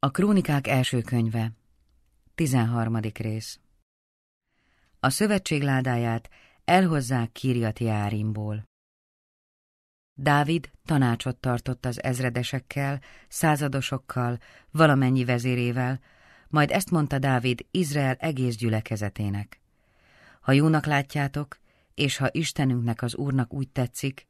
A Krónikák első könyve 13. rész A szövetség ládáját elhozzák Kirjatiárimból. Dávid tanácsot tartott az ezredesekkel, századosokkal, valamennyi vezérével, majd ezt mondta Dávid Izrael egész gyülekezetének. Ha jónak látjátok, és ha Istenünknek az Úrnak úgy tetszik,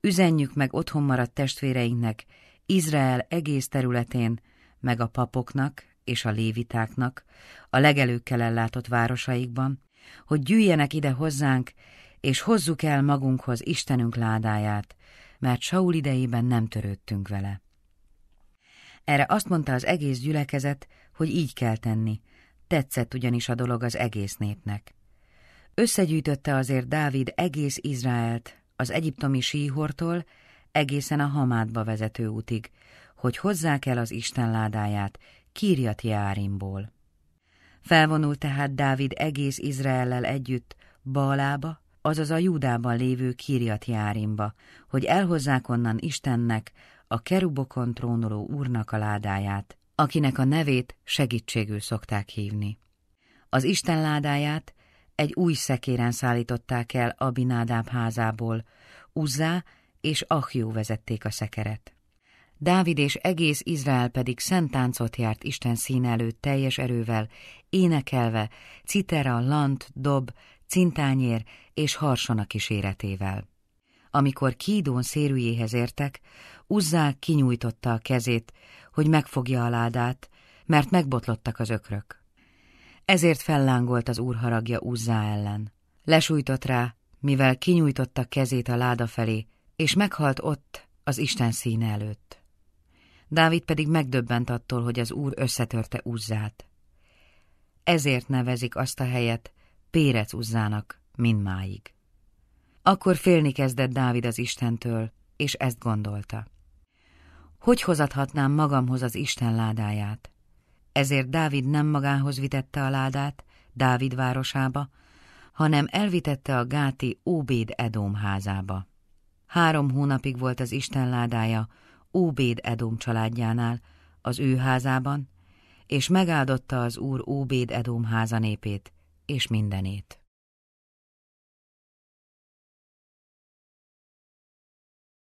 üzenjük meg otthon maradt testvéreinknek, Izrael egész területén, meg a papoknak és a lévitáknak, a legelőkkel ellátott városaikban, hogy gyűjjenek ide hozzánk, és hozzuk el magunkhoz Istenünk ládáját, mert Saul idejében nem törődtünk vele. Erre azt mondta az egész gyülekezet, hogy így kell tenni, tetszett ugyanis a dolog az egész népnek. Összegyűjtötte azért Dávid egész Izraelt, az egyiptomi síhortól egészen a Hamádba vezető útig, hogy hozzák el az Isten ládáját Kirjat Járimból. Felvonult tehát Dávid egész Izraellel együtt Balába, azaz a Júdában lévő Kirjat Járimba, hogy elhozzák onnan Istennek, a kerubokon trónoló úrnak a ládáját, akinek a nevét segítségül szokták hívni. Az Isten ládáját egy új szekéren szállították el Abinádám házából, Uzzá és Ahjó vezették a szekeret. Dávid és egész Izrael pedig szent táncot járt Isten szín előtt teljes erővel, énekelve, citera, lant, dob, cintányér és harsona kíséretével. Amikor Kídón szérűjéhez értek, Uzzá kinyújtotta a kezét, hogy megfogja a ládát, mert megbotlottak az ökrök. Ezért fellángolt az úr haragja Uzzá ellen. Lesújtott rá, mivel kinyújtotta kezét a láda felé, és meghalt ott az Isten színe előtt. Dávid pedig megdöbbent attól, hogy az úr összetörte Uzzát. Ezért nevezik azt a helyet Pérec Uzzának mindmáig. Akkor félni kezdett Dávid az Istentől, és ezt gondolta. Hogy hozathatnám magamhoz az Isten ládáját? Ezért Dávid nem magához vitette a ládát, Dávid városába, hanem elvitette a gáti Óbéd Edóm házába. Három hónapig volt az Isten ládája Óbéd Edom családjánál, az ő házában, és megáldotta az úr Óbéd Edom háza népét és mindenét.